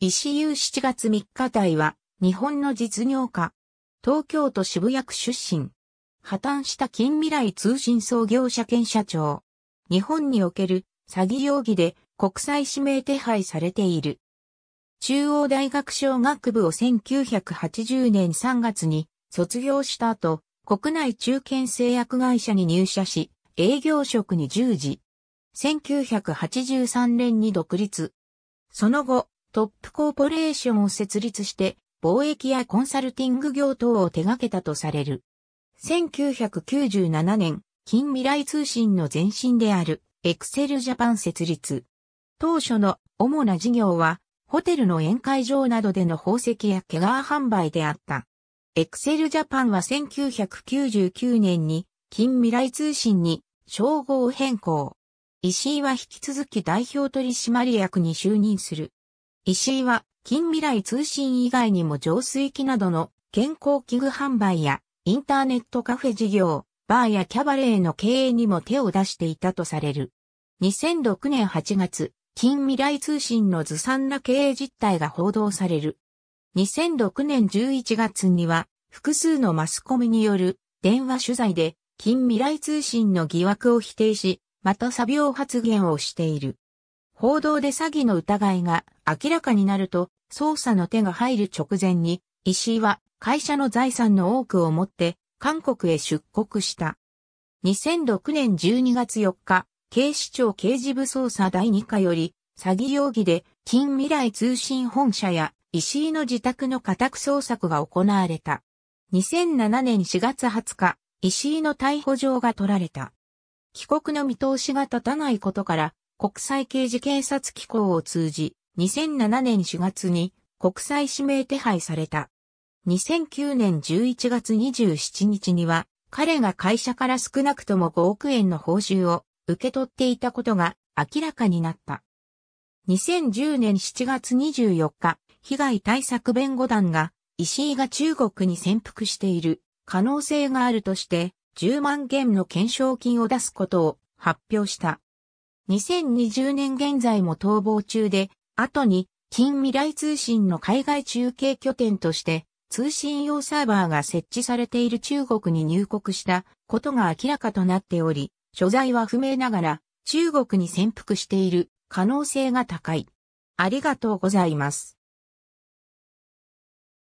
石優7月3日隊は、日本の実業家。東京都渋谷区出身。破綻した近未来通信創業者兼社長。日本における詐欺容疑で国際指名手配されている。中央大学商学部を1980年3月に卒業した後、国内中堅製薬会社に入社し、営業職に従事。1983年に独立。その後、トップコーポレーションを設立して、貿易やコンサルティング業等を手掛けたとされる。1997年、近未来通信の前身である、エクセルジャパン設立。当初の主な事業は、ホテルの宴会場などでの宝石や毛皮販売であった。エクセルジャパンは1999年に近未来通信に称号変更。石井は引き続き代表取締役に就任する。石井は近未来通信以外にも浄水器などの健康器具販売やインターネットカフェ事業、バーやキャバレーの経営にも手を出していたとされる。2006年8月、近未来通信のずさんな経営実態が報道される。2006年11月には複数のマスコミによる電話取材で近未来通信の疑惑を否定し、また作業発言をしている。報道で詐欺の疑いが明らかになると、捜査の手が入る直前に、石井は会社の財産の多くを持って韓国へ出国した。2006年12月4日、警視庁刑事部捜査第2課より、詐欺容疑で近未来通信本社や石井の自宅の家宅捜索が行われた。2007年4月20日、石井の逮捕状が取られた。帰国の見通しが立たないことから、国際刑事警察機構を通じ、2007年4月に国際指名手配された。2009年11月27日には、彼が会社から少なくとも5億円の報酬を受け取っていたことが明らかになった。2010年7月24日、被害対策弁護団が石井が中国に潜伏している可能性があるとして10万元の懸賞金を出すことを発表した。2020年現在も逃亡中で、後に近未来通信の海外中継拠点として通信用サーバーが設置されている中国に入国したことが明らかとなっており、所在は不明ながら中国に潜伏している可能性が高い。ありがとうございます。